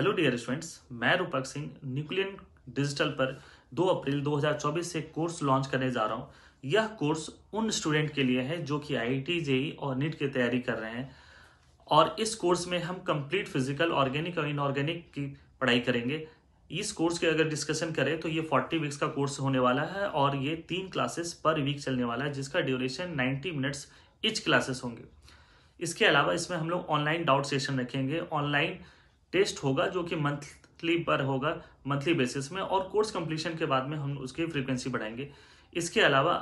hello dear students मैं रूपक Singh nucleon digital पर 2 अप्रैल 2024 से कोर्स लॉन्च करने जा रहा हूं यह कोर्स उन स्टूडेंट के लिए है जो कि आई जेई e और नीट की तैयारी कर रहे हैं और इस कोर्स में हम कंप्लीट फिजिकल ऑर्गेनिक और इनऑर्गेनिक की पढ़ाई करेंगे इस कोर्स के अगर डिस्कशन करें तो ये 40 वीक्स का कोर्स होने वाला है और ये तीन क्लासेस पर वीक चलने वाला है जिसका ड्यूरेशन 90 मिनट्स इच क्लासेस होंगे इसके अलावा इसमें हम लोग ऑनलाइन डाउट सेशन रखेंगे ऑनलाइन टेस्ट होगा जो कि मंथली पर होगा मंथली बेसिस में और कोर्स कंप्लीशन के बाद में हम उसकी फ्रीक्वेंसी बढ़ाएंगे इसके अलावा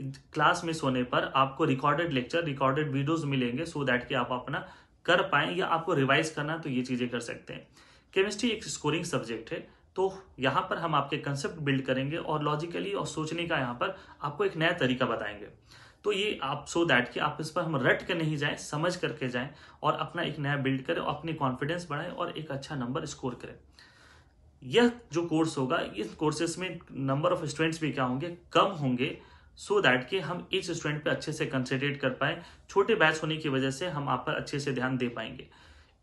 क्लास मिस होने पर आपको रिकॉर्डेड लेक्चर रिकॉर्डेड वीडियोस मिलेंगे सो so दैट कि आप अपना कर पाए या आपको रिवाइज करना तो ये चीज़ें कर सकते हैं केमिस्ट्री एक स्कोरिंग सब्जेक्ट है तो यहाँ पर हम आपके कंसेप्ट बिल्ड करेंगे और लॉजिकली और सोचने का यहाँ पर आपको एक नया तरीका बताएंगे तो ये आप सो so दैट कि आप इस पर हम रट के नहीं जाएं समझ करके जाएं और अपना एक नया बिल्ड करें और अपनी कॉन्फिडेंस बढ़ाएं और एक अच्छा नंबर स्कोर करें यह जो कोर्स होगा इस कोर्सेस में नंबर ऑफ स्टूडेंट्स भी क्या होंगे कम होंगे सो so दैट कि हम इस स्टूडेंट पे अच्छे से कंसेंट्रेट कर पाए छोटे बैच होने की वजह से हम आप पर अच्छे से ध्यान दे पाएंगे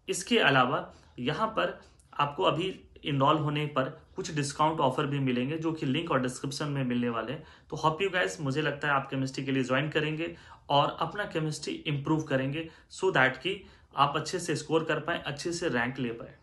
इसके अलावा यहाँ पर आपको अभी इनरॉल होने पर कुछ डिस्काउंट ऑफर भी मिलेंगे जो कि लिंक और डिस्क्रिप्शन में मिलने वाले हैं तो हॉप यू गाइस मुझे लगता है आप केमिस्ट्री के लिए ज्वाइन करेंगे और अपना केमिस्ट्री इंप्रूव करेंगे सो so दैट कि आप अच्छे से स्कोर कर पाए अच्छे से रैंक ले पाए